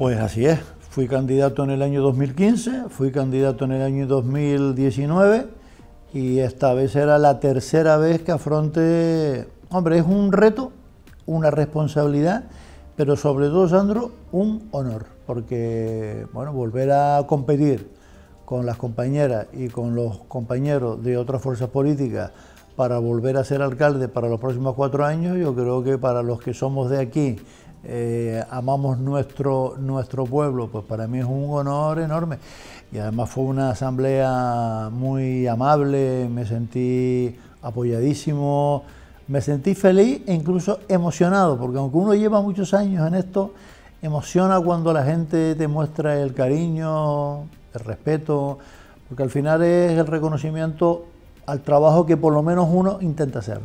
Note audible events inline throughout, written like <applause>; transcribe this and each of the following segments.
Pues así es. Fui candidato en el año 2015, fui candidato en el año 2019 y esta vez era la tercera vez que afronté... Hombre, es un reto, una responsabilidad, pero sobre todo, Sandro, un honor, porque bueno, volver a competir con las compañeras y con los compañeros de otras fuerzas políticas para volver a ser alcalde para los próximos cuatro años, yo creo que para los que somos de aquí eh, amamos nuestro, nuestro pueblo, pues para mí es un honor enorme. Y además fue una asamblea muy amable, me sentí apoyadísimo, me sentí feliz e incluso emocionado, porque aunque uno lleva muchos años en esto, emociona cuando la gente te muestra el cariño, el respeto, porque al final es el reconocimiento al trabajo que por lo menos uno intenta hacer.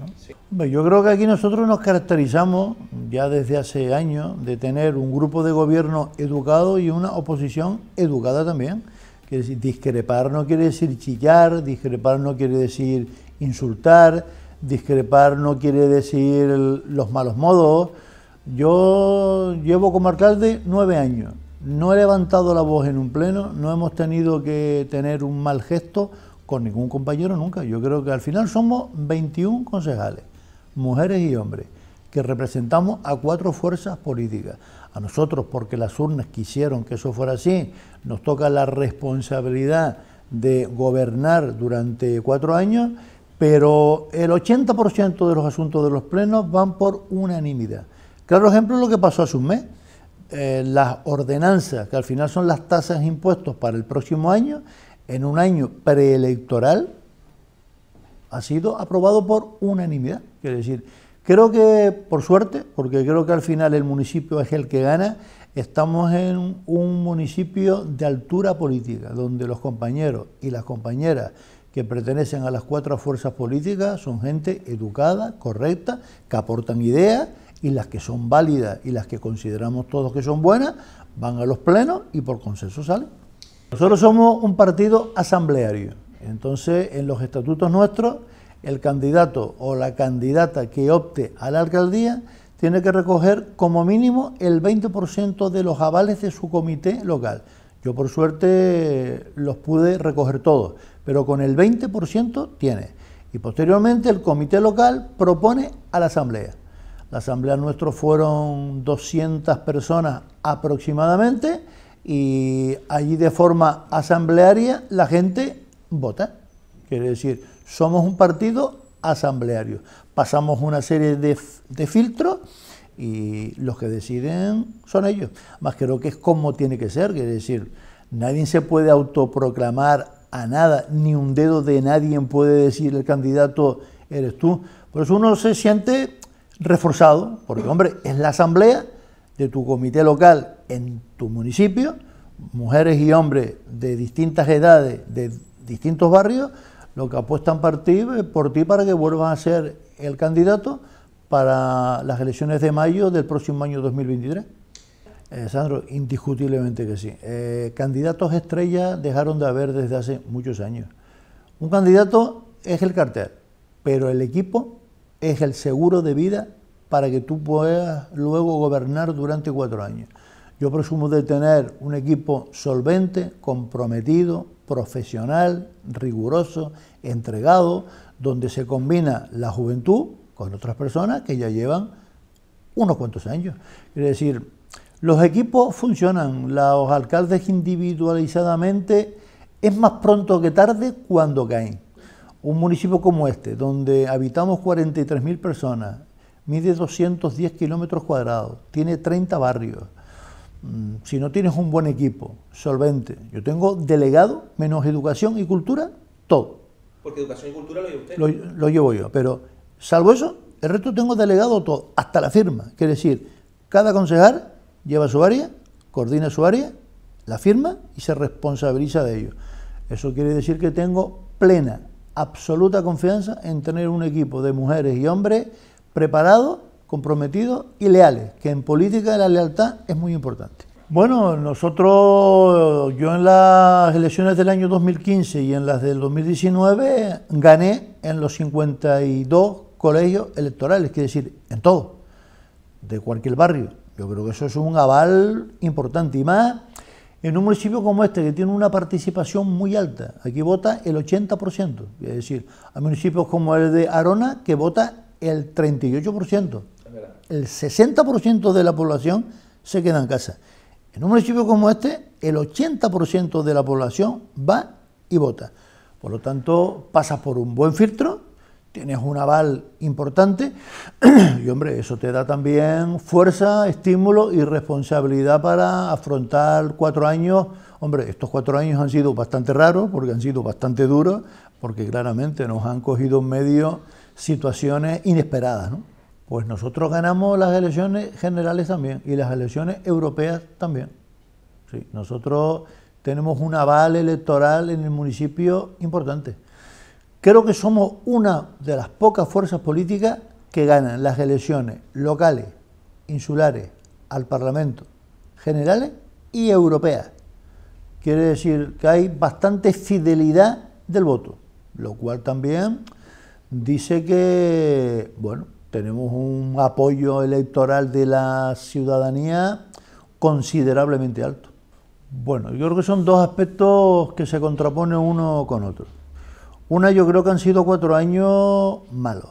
Yo creo que aquí nosotros nos caracterizamos ya desde hace años de tener un grupo de gobierno educado y una oposición educada también. ...que discrepar no quiere decir chillar, discrepar no quiere decir insultar, discrepar no quiere decir los malos modos. Yo llevo como alcalde nueve años. No he levantado la voz en un pleno, no hemos tenido que tener un mal gesto con ningún compañero nunca. Yo creo que al final somos 21 concejales, mujeres y hombres, que representamos a cuatro fuerzas políticas. A nosotros, porque las urnas quisieron que eso fuera así, nos toca la responsabilidad de gobernar durante cuatro años, pero el 80% de los asuntos de los plenos van por unanimidad. Claro ejemplo lo que pasó hace un mes. Eh, las ordenanzas, que al final son las tasas impuestos para el próximo año, en un año preelectoral ha sido aprobado por unanimidad. Quiero decir, creo que por suerte, porque creo que al final el municipio es el que gana, estamos en un municipio de altura política, donde los compañeros y las compañeras que pertenecen a las cuatro fuerzas políticas son gente educada, correcta, que aportan ideas y las que son válidas y las que consideramos todos que son buenas van a los plenos y por consenso salen. Nosotros somos un partido asambleario, entonces en los estatutos nuestros el candidato o la candidata que opte a la alcaldía tiene que recoger como mínimo el 20% de los avales de su comité local. Yo por suerte los pude recoger todos, pero con el 20% tiene. Y posteriormente el comité local propone a la asamblea. La asamblea nuestro fueron 200 personas aproximadamente y allí de forma asamblearia la gente vota. Quiere decir, somos un partido asambleario. Pasamos una serie de, filtros y los que deciden son ellos. Más creo que es como tiene que ser, quiere decir, nadie se puede autoproclamar a nada, ni un dedo de nadie puede decir el candidato eres tú. Por eso uno se siente reforzado, porque hombre, es la asamblea de tu comité local en tu municipio, mujeres y hombres de distintas edades, de distintos barrios, lo que apuestan por ti, por ti para que vuelvan a ser el candidato para las elecciones de mayo del próximo año 2023. Eh, Sandro, indiscutiblemente que sí. Eh, candidatos estrella dejaron de haber desde hace muchos años. Un candidato es el cartel, pero el equipo es el seguro de vida para que tú puedas luego gobernar durante cuatro años. Yo presumo de tener un equipo solvente, comprometido, profesional, riguroso, entregado, donde se combina la juventud con otras personas que ya llevan unos cuantos años. Es decir, los equipos funcionan, los alcaldes individualizadamente es más pronto que tarde cuando caen. Un municipio como este, donde habitamos 43.000 personas, mide 210 kilómetros cuadrados, tiene 30 barrios, Mm, si no tienes un buen equipo, solvente, yo tengo delegado menos educación y cultura, todo. Porque educación y cultura lo lleva usted. Lo, llevo yo, pero salvo eso, el resto tengo delegado todo, hasta la firma. Quiere decir, cada concejal lleva su área, coordina su área, la firma y se responsabiliza de ello. Eso quiere decir que tengo plena, absoluta confianza en tener un equipo de mujeres y hombres preparado comprometidos y leales, que en política la lealtad es muy importante. Bueno, nosotros, yo en las elecciones del año 2015 y en las del 2019 gané en los 52 colegios electorales, es decir, en todo, de cualquier barrio. Yo creo que eso es un aval importante y más en un municipio como este, que tiene una participación muy alta, aquí vota el 80%, es decir, a municipios como el de Arona, que vota el 38% el 60% de la población se queda en casa. En un municipio como este, el 80% de la población va y vota. Por lo tanto, pasas por un buen filtro, tienes un aval importante <clears throat> y, hombre, eso te da también fuerza, estímulo y responsabilidad para afrontar cuatro años. Hombre, estos cuatro años han sido bastante raros porque han sido bastante duros, porque claramente nos han cogido en medio situaciones inesperadas, ¿no? Pues nosotros ganamos las elecciones generales también y las elecciones europeas también. Sí, nosotros tenemos un aval electoral en el municipio importante. Creo que somos una de las pocas fuerzas políticas que ganan las elecciones locales, insulares, al Parlamento, generales y europeas. Quiere decir que hay bastante fidelidad del voto, lo cual también dice que, bueno, tenemos un apoyo electoral de la ciudadanía considerablemente alto. Bueno, yo creo que son dos aspectos que se contraponen uno con otro. Una, yo creo que han sido cuatro años malos,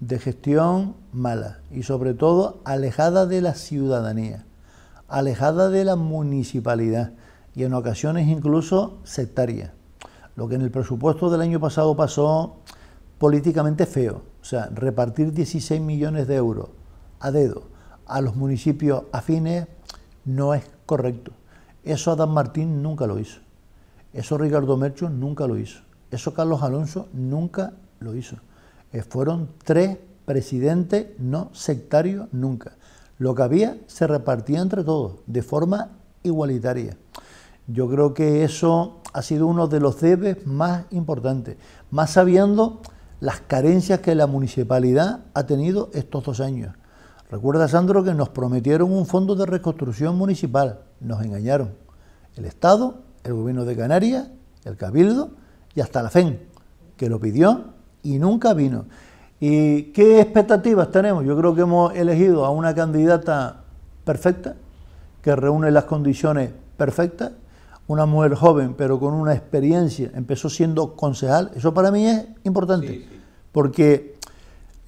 de gestión mala y sobre todo alejada de la ciudadanía, alejada de la municipalidad y en ocasiones incluso sectaria. Lo que en el presupuesto del año pasado pasó políticamente feo. O sea, repartir 16 millones de euros a dedo a los municipios afines no es correcto. Eso Adán Martín nunca lo hizo. Eso Ricardo Mercho nunca lo hizo. Eso Carlos Alonso nunca lo hizo. Eh, fueron tres presidentes no sectarios nunca. Lo que había se repartía entre todos de forma igualitaria. Yo creo que eso ha sido uno de los debes más importantes, más sabiendo las carencias que la municipalidad ha tenido estos dos años. Recuerda, Sandro, que nos prometieron un fondo de reconstrucción municipal. Nos engañaron. El Estado, el Gobierno de Canarias, el Cabildo y hasta la FEN, que lo pidió y nunca vino. ¿Y qué expectativas tenemos? Yo creo que hemos elegido a una candidata perfecta, que reúne las condiciones perfectas una mujer joven, pero con una experiencia, empezó siendo concejal. Eso para mí es importante, porque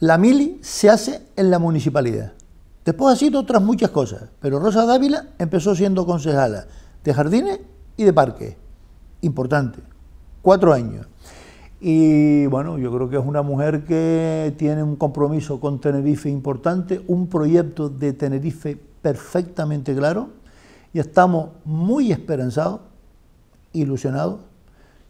la mili se hace en la municipalidad. Después ha sido otras muchas cosas, pero Rosa Dávila empezó siendo concejala de jardines y de parques. Importante. Cuatro años. Y bueno, yo creo que es una mujer que tiene un compromiso con Tenerife importante, un proyecto de Tenerife perfectamente claro y estamos muy esperanzados, ilusionados,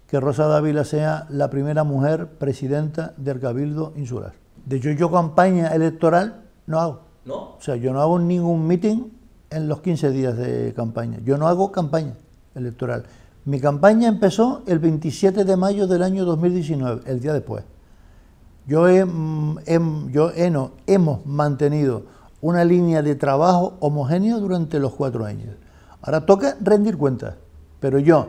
que Rosa Dávila sea la primera mujer presidenta del Cabildo Insular. De hecho, yo campaña electoral no hago. ¿No? O sea, yo no hago ningún meeting en los 15 días de campaña. Yo no hago campaña electoral. Mi campaña empezó el 27 de mayo del año 2019, el día después. Yo, mm, hemos mantenido una línea de trabajo homogénea durante los cuatro años. Ahora toca rendir cuentas. Pero yo,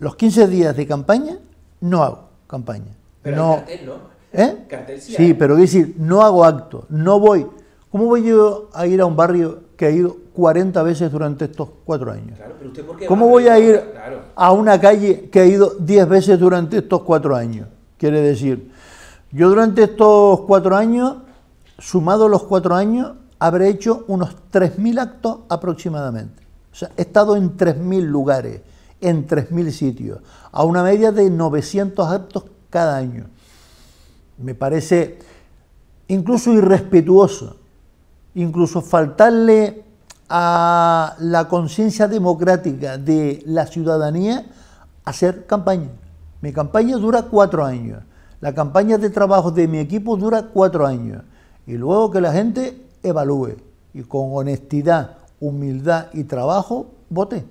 los 15 días de campaña, no hago campaña. Pero no, cartel no. ¿Eh? Cartel sí, sí pero decir, no hago acto, no voy. ¿Cómo voy yo a ir a un barrio que ha ido 40 veces durante estos cuatro años? ¿Cómo voy a ir a una calle que ha ido 10 veces durante estos cuatro años? Quiere decir, yo durante estos cuatro años, sumado los cuatro años, habré hecho unos 3.000 actos aproximadamente he estado en 3.000 lugares, en 3.000 sitios, a una media de 900 actos cada año. Me parece incluso irrespetuoso, incluso faltarle a la conciencia democrática de la ciudadanía hacer campaña. Mi campaña dura cuatro años. La campaña de trabajo de mi equipo dura cuatro años. Y luego que la gente evalúe y con honestidad, humildad y trabajo, voté.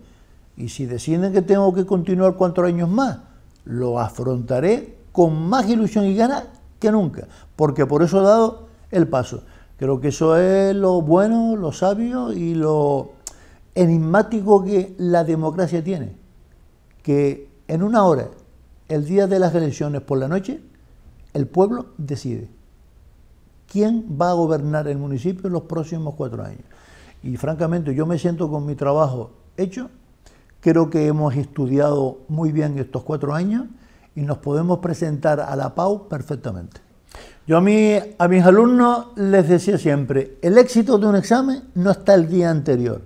Y si deciden que tengo que continuar cuatro años más, lo afrontaré con más ilusión y ganas que nunca, porque por eso he dado el paso. Creo que eso es lo bueno, lo sabio y lo enigmático que la democracia tiene, que en una hora, el día de las elecciones por la noche, el pueblo decide quién va a gobernar el municipio en los próximos cuatro años y francamente yo me siento con mi trabajo hecho. Creo que hemos estudiado muy bien estos cuatro años y nos podemos presentar a la PAU perfectamente. Yo a, mí, a mis alumnos les decía siempre, el éxito de un examen no está el día anterior,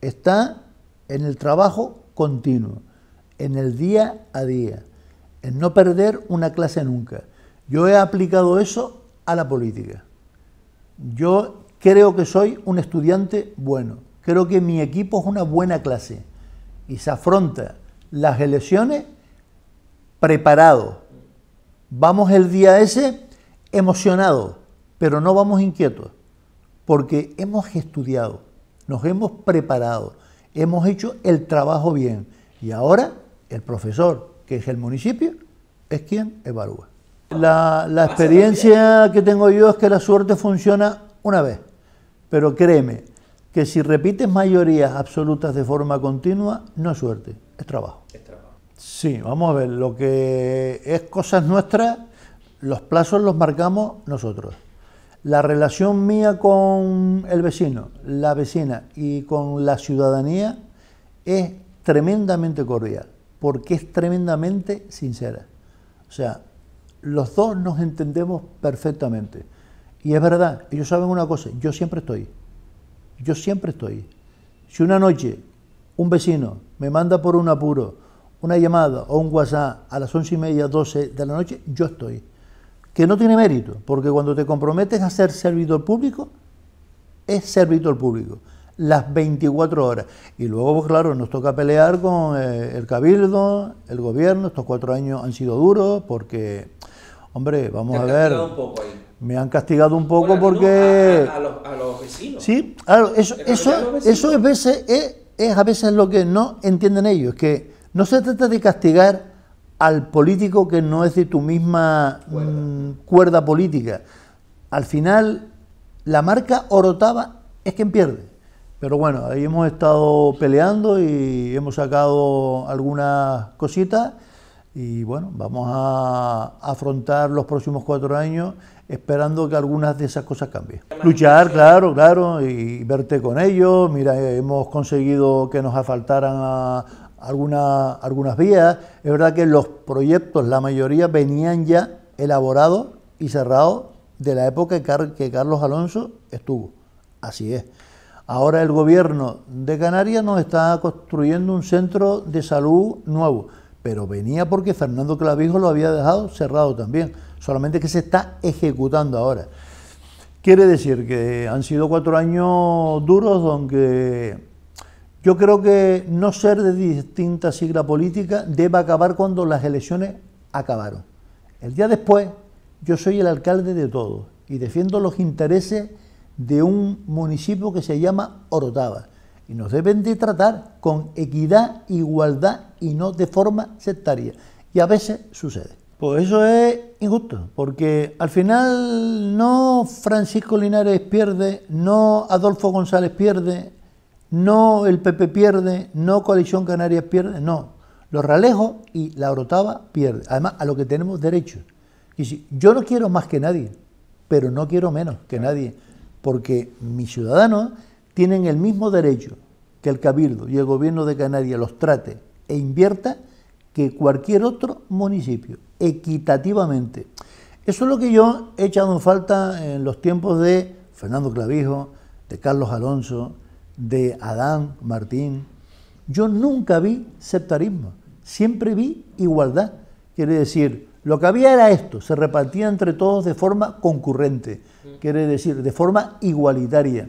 está en el trabajo continuo, en el día a día, en no perder una clase nunca. Yo he aplicado eso a la política. Yo creo que soy un estudiante bueno, creo que mi equipo es una buena clase y se afronta las elecciones preparado. Vamos el día ese emocionado, pero no vamos inquietos, porque hemos estudiado, nos hemos preparado, hemos hecho el trabajo bien y ahora el profesor, que es el municipio, es quien evalúa. La, la experiencia que tengo yo es que la suerte funciona una vez. Pero créeme, que si repites mayorías absolutas de forma continua, no es suerte, es trabajo. Es trabajo. Sí, vamos a ver, lo que es cosas nuestras, los plazos los marcamos nosotros. La relación mía con el vecino, la vecina y con la ciudadanía es tremendamente cordial, porque es tremendamente sincera. O sea, los dos nos entendemos perfectamente. Y es verdad, ellos saben una cosa, yo siempre estoy. Yo siempre estoy. Si una noche un vecino me manda por un apuro una llamada o un WhatsApp a las once y media, doce de la noche, yo estoy. Que no tiene mérito, porque cuando te comprometes a ser servidor público, es servidor público las 24 horas. Y luego, pues claro, nos toca pelear con eh, el cabildo, el gobierno. Estos cuatro años han sido duros porque, hombre, vamos a ver. Me han castigado un poco porque... a, los, vecinos. Sí, claro, eso, eso, es, veces, es, a veces lo que no entienden ellos, que no se trata de castigar al político que no es de tu misma mm, cuerda política. Al final, la marca Orotava es quien pierde. Pero bueno, ahí hemos estado peleando y hemos sacado algunas cositas y bueno, vamos a afrontar los próximos cuatro años esperando que algunas de esas cosas cambien. Luchar, claro, claro, y verte con ellos. Mira, eh, hemos conseguido que nos asfaltaran algunas vías. Es verdad que los proyectos, la mayoría, venían ya elaborados y cerrados de la época que Carlos Alonso estuvo. Así es. Ahora el gobierno de Canarias nos está construyendo un centro de salud nuevo pero venía porque Fernando Clavijo lo había dejado cerrado también, solamente que se está ejecutando ahora. Quiere decir que han sido cuatro años duros donde yo creo que no ser de distinta sigla política debe acabar cuando las elecciones acabaron. El día después yo soy el alcalde de todos y defiendo los intereses de un municipio que se llama Orotava y nos deben de tratar con equidad, igualdad y no de forma sectaria. Y a veces sucede. Pues eso es injusto, porque al final no Francisco Linares pierde, no Adolfo González pierde, no el PP pierde, no Coalición Canarias pierde, no. Los Ralejos y la Orotava pierden. Además, a lo que tenemos derecho. Y si, yo no quiero más que nadie, pero no quiero menos que nadie, porque mis ciudadanos tienen el mismo derecho que el Cabildo y el gobierno de Canarias los trate e invierta que cualquier otro municipio, equitativamente. Eso es lo que yo he echado en falta en los tiempos de Fernando Clavijo, de Carlos Alonso, de Adán Martín. Yo nunca vi sectarismo, siempre vi igualdad. Quiere decir, lo que había era esto, se repartía entre todos de forma concurrente, quiere decir, de forma igualitaria.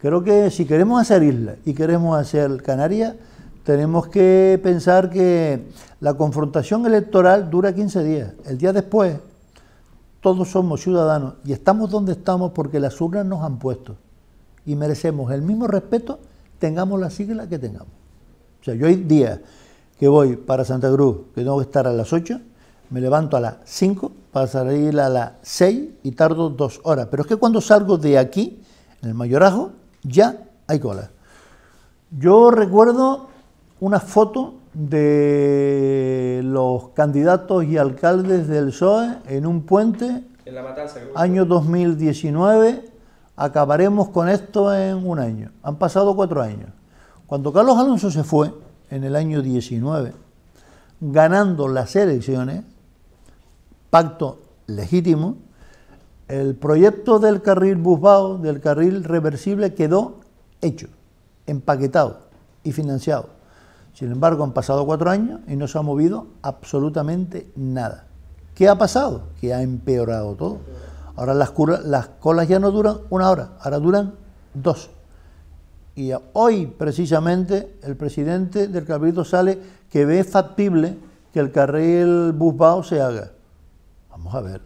Creo que si queremos hacer isla y queremos hacer Canarias, tenemos que pensar que la confrontación electoral dura 15 días. El día después, todos somos ciudadanos y estamos donde estamos porque las urnas nos han puesto y merecemos el mismo respeto, tengamos la sigla que tengamos. O sea, yo hoy día que voy para Santa Cruz, que tengo que estar a las 8, me levanto a las 5 para salir a las 6 y tardo dos horas. Pero es que cuando salgo de aquí, en el mayorazgo, ya hay cola. Yo recuerdo una foto de los candidatos y alcaldes del PSOE en un puente, en la matanza, año 2019, acabaremos con esto en un año. Han pasado cuatro años. Cuando Carlos Alonso se fue, en el año 19, ganando las elecciones, pacto legítimo, el proyecto del carril busbao, del carril reversible, quedó hecho, empaquetado y financiado. Sin embargo, han pasado cuatro años y no se ha movido absolutamente nada. ¿Qué ha pasado? Que ha empeorado todo. Ahora las, colas ya no duran una hora, ahora duran dos. Y hoy, precisamente, el presidente del Cabildo sale que ve factible que el carril Busbao se haga. Vamos a ver.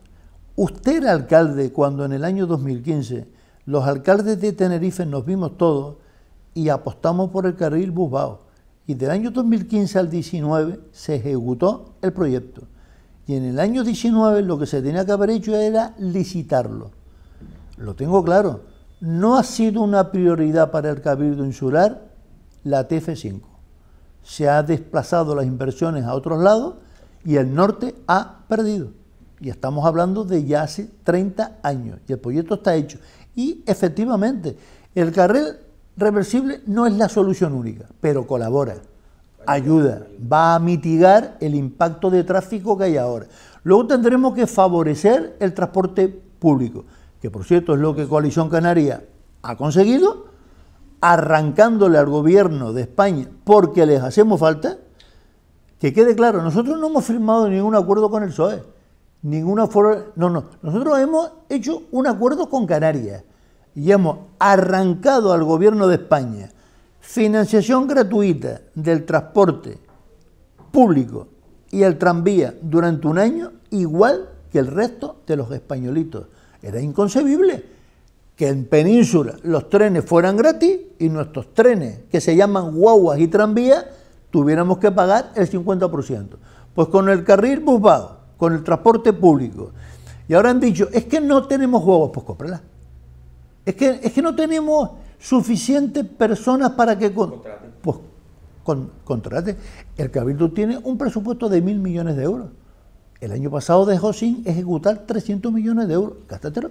Usted era alcalde cuando en el año 2015 los alcaldes de Tenerife nos vimos todos y apostamos por el carril Busbao y del año 2015 al 19 se ejecutó el proyecto. Y en el año 19 lo que se tenía que haber hecho era licitarlo. Lo tengo claro, no ha sido una prioridad para el Cabildo Insular la TF5. Se ha desplazado las inversiones a otros lados y el norte ha perdido. Y estamos hablando de ya hace 30 años y el proyecto está hecho. Y efectivamente, el carril reversible no es la solución única, pero colabora, ayuda, va a mitigar el impacto de tráfico que hay ahora. Luego tendremos que favorecer el transporte público, que por cierto es lo que Coalición Canaria ha conseguido, arrancándole al gobierno de España porque les hacemos falta, que quede claro, nosotros no hemos firmado ningún acuerdo con el PSOE, ninguna no, no, nosotros hemos hecho un acuerdo con Canarias y hemos arrancado al gobierno de España financiación gratuita del transporte público y el tranvía durante un año igual que el resto de los españolitos. Era inconcebible que en península los trenes fueran gratis y nuestros trenes, que se llaman guaguas y tranvías, tuviéramos que pagar el 50%. Pues con el carril busbado con el transporte público. Y ahora han dicho, es que no tenemos guaguas, pues cómpralas. Es que, es que no tenemos suficientes personas para que con, Pues, contrate. El Cabildo tiene un presupuesto de mil millones de euros. El año pasado dejó sin ejecutar 300 millones de euros. Gástatelo.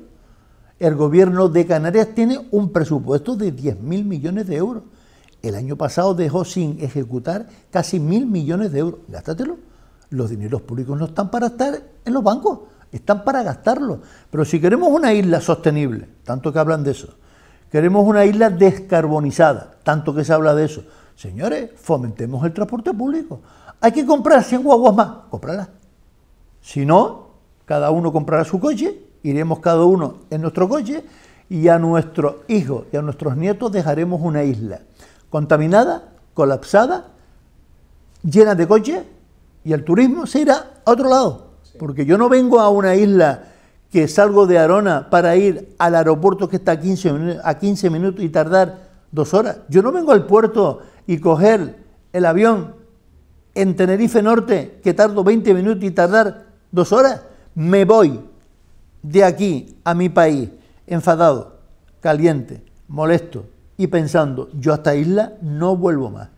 El gobierno de Canarias tiene un presupuesto de 10 mil millones de euros. El año pasado dejó sin ejecutar casi mil millones de euros. Gástatelo. Los dineros públicos no están para estar en los bancos están para gastarlo. Pero si queremos una isla sostenible, tanto que hablan de eso, queremos una isla descarbonizada, tanto que se habla de eso, señores, fomentemos el transporte público. Hay que comprar 100 guaguas más, cómpralas. Si no, cada uno comprará su coche, iremos cada uno en nuestro coche y a nuestros hijos y a nuestros nietos dejaremos una isla contaminada, colapsada, llena de coches y el turismo se irá a otro lado porque yo no vengo a una isla que salgo de Arona para ir al aeropuerto que está a 15, a minutos y tardar dos horas. Yo no vengo al puerto y coger el avión en Tenerife Norte que tardo 20 minutos y tardar dos horas. Me voy de aquí a mi país enfadado, caliente, molesto y pensando, yo a esta isla no vuelvo más.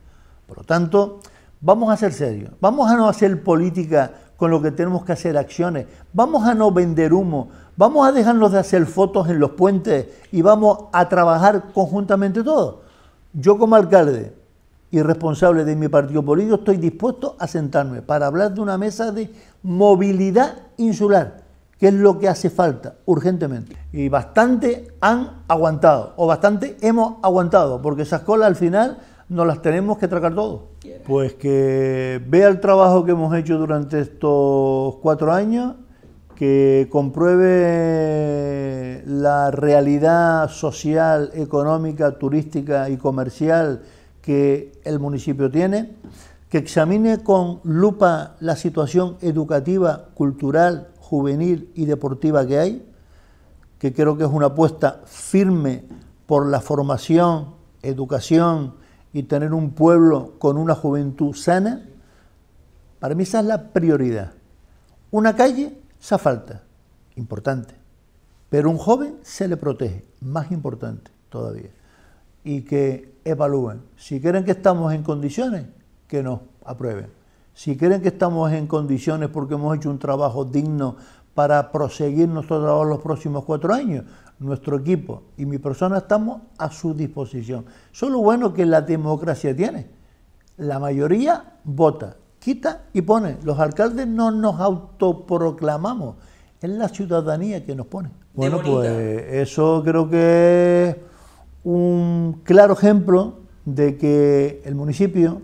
Por lo tanto, vamos a ser serios, vamos a no hacer política con lo que tenemos que hacer acciones. Vamos a no vender humo, vamos a dejarnos de hacer fotos en los puentes y vamos a trabajar conjuntamente todos. Yo como alcalde y responsable de mi partido político estoy dispuesto a sentarme para hablar de una mesa de movilidad insular, que es lo que hace falta urgentemente. Y bastante han aguantado, o bastante hemos aguantado, porque esas colas al final nos las tenemos que tragar todos... Pues que vea el trabajo que hemos hecho durante estos cuatro años, que compruebe la realidad social, económica, turística y comercial que el municipio tiene, que examine con lupa la situación educativa, cultural, juvenil y deportiva que hay, que creo que es una apuesta firme por la formación, educación, y tener un pueblo con una juventud sana, para mí esa es la prioridad. Una calle, esa falta, importante. Pero un joven se le protege, más importante todavía. Y que evalúen. Si quieren que estamos en condiciones, que nos aprueben. Si quieren que estamos en condiciones porque hemos hecho un trabajo digno para proseguir nosotros los próximos cuatro años. Nuestro equipo y mi persona estamos a su disposición. Eso es lo bueno que la democracia tiene. La mayoría vota, quita y pone. Los alcaldes no nos autoproclamamos, es la ciudadanía que nos pone. Bueno, pues eso creo que es un claro ejemplo de que el municipio,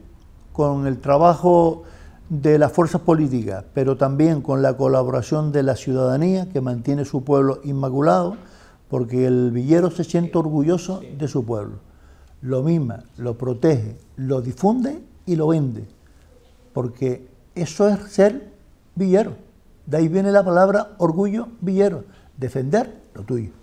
con el trabajo de las fuerzas políticas, pero también con la colaboración de la ciudadanía que mantiene su pueblo inmaculado, porque el villero se siente orgulloso de su pueblo. Lo misma, lo protege, lo difunde y lo vende, porque eso es ser villero. De ahí viene la palabra orgullo villero, defender lo tuyo.